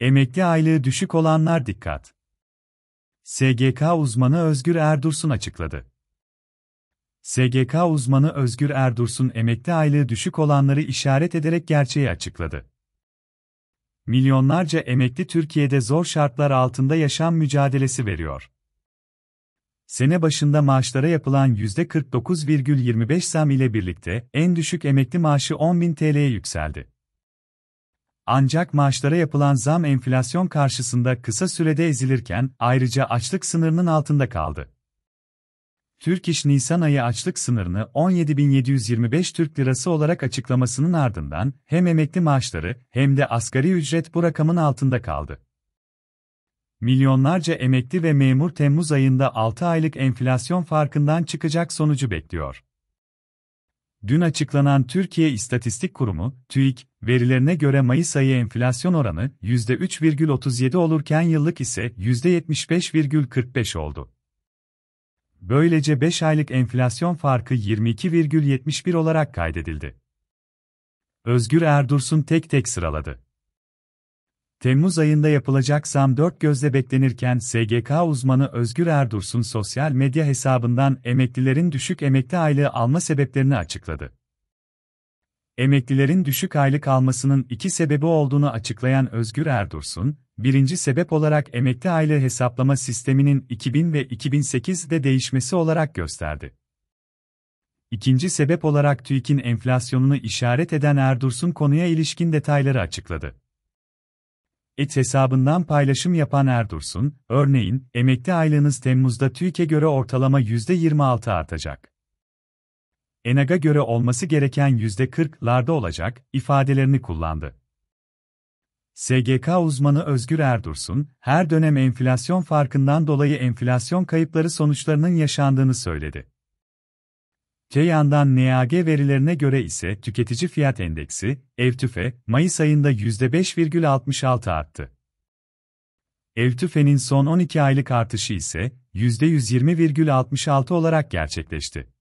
Emekli aylığı düşük olanlar dikkat. SGK uzmanı Özgür Erdursun açıkladı. SGK uzmanı Özgür Erdursun emekli aylığı düşük olanları işaret ederek gerçeği açıkladı. Milyonlarca emekli Türkiye'de zor şartlar altında yaşam mücadelesi veriyor. Sene başında maaşlara yapılan %49,25 zam ile birlikte en düşük emekli maaşı 10.000 TL'ye yükseldi. Ancak maaşlara yapılan zam enflasyon karşısında kısa sürede ezilirken ayrıca açlık sınırının altında kaldı. Türk İş Nisan ayı açlık sınırını 17.725 Türk Lirası olarak açıklamasının ardından hem emekli maaşları hem de asgari ücret bu rakamın altında kaldı. Milyonlarca emekli ve memur Temmuz ayında 6 aylık enflasyon farkından çıkacak sonucu bekliyor. Dün açıklanan Türkiye İstatistik Kurumu, TÜİK, verilerine göre Mayıs ayı enflasyon oranı %3,37 olurken yıllık ise %75,45 oldu. Böylece 5 aylık enflasyon farkı 22,71 olarak kaydedildi. Özgür Erdursun tek tek sıraladı. Temmuz ayında yapılacak zam dört gözle beklenirken SGK uzmanı Özgür Erdursun sosyal medya hesabından emeklilerin düşük emekli aylığı alma sebeplerini açıkladı. Emeklilerin düşük aylık almasının iki sebebi olduğunu açıklayan Özgür Erdursun, birinci sebep olarak emekli aylığı hesaplama sisteminin 2000 ve 2008'de değişmesi olarak gösterdi. İkinci sebep olarak TÜİK'in enflasyonunu işaret eden Erdursun konuya ilişkin detayları açıkladı et hesabından paylaşım yapan Erdursun, örneğin, emekli aylığınız Temmuz'da TÜİK'e göre ortalama %26 artacak. ENAG'a göre olması gereken %40'larda olacak, ifadelerini kullandı. SGK uzmanı Özgür Erdursun, her dönem enflasyon farkından dolayı enflasyon kayıpları sonuçlarının yaşandığını söyledi. Ceyhan'dan NAG verilerine göre ise tüketici fiyat endeksi, EVTÜFE, Mayıs ayında %5,66 arttı. EVTÜFE'nin son 12 aylık artışı ise %120,66 olarak gerçekleşti.